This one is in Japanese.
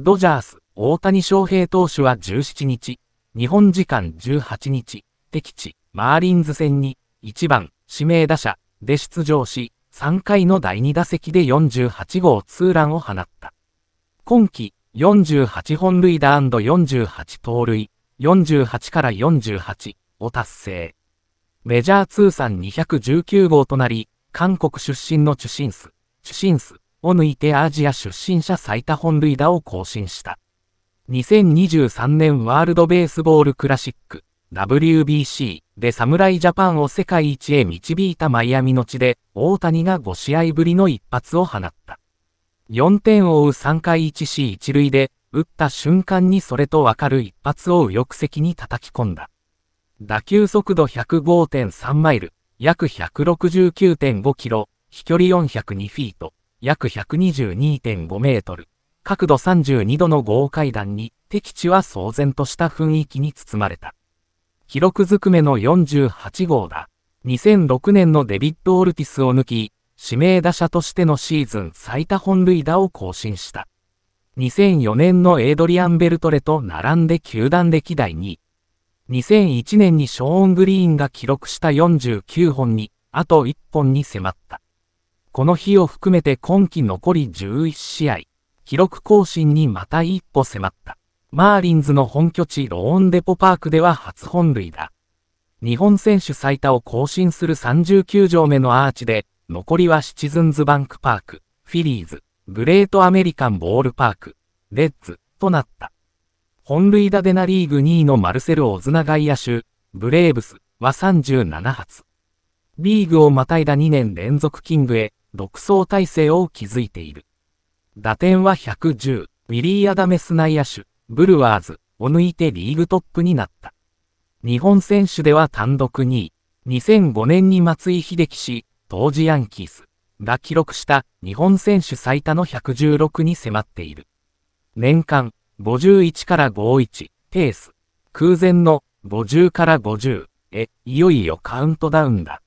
ドジャース、大谷翔平投手は17日、日本時間18日、敵地、マーリンズ戦に、1番、指名打者、で出場し、3回の第2打席で48号ツーランを放った。今季、48本塁打 &48 盗塁、48から48を達成。メジャー通算219号となり、韓国出身のチュシンス、チュシンス、を抜いてアジア出身者最多本塁打を更新した。2023年ワールドベースボールクラシック WBC で侍ジャパンを世界一へ導いたマイアミの地で大谷が5試合ぶりの一発を放った。4点を追う3回 1C1 塁で打った瞬間にそれとわかる一発を右翼席に叩き込んだ。打球速度105.3マイル、約169.5キロ、飛距離402フィート、約122.5メートル、角度32度の豪快弾に、敵地は騒然とした雰囲気に包まれた。記録ずくめの48号だ。2006年のデビッド・オルティスを抜き、指名打者としてのシーズン最多本塁打を更新した。2004年のエイドリアン・ベルトレと並んで球団歴代2位。2001年にショーン・グリーンが記録した49本に、あと1本に迫った。この日を含めて今季残り11試合、記録更新にまた一歩迫った。マーリンズの本拠地ローンデポパークでは初本塁打。日本選手最多を更新する39条目のアーチで、残りはシチズンズバンクパーク、フィリーズ、グレートアメリカンボールパーク、レッズ、となった。本塁打でなリーグ2位のマルセル・オズナ外野手、ブレーブスは37発。リーグをまたいだ2年連続キングへ、独走体制を築いている。打点は110、ウィリー・アダメス内野手、ブルワーズを抜いてリーグトップになった。日本選手では単独2位、2005年に松井秀喜氏、当時ヤンキースが記録した日本選手最多の116に迫っている。年間51から51ペース空前の50から50へいよいよカウントダウンだ。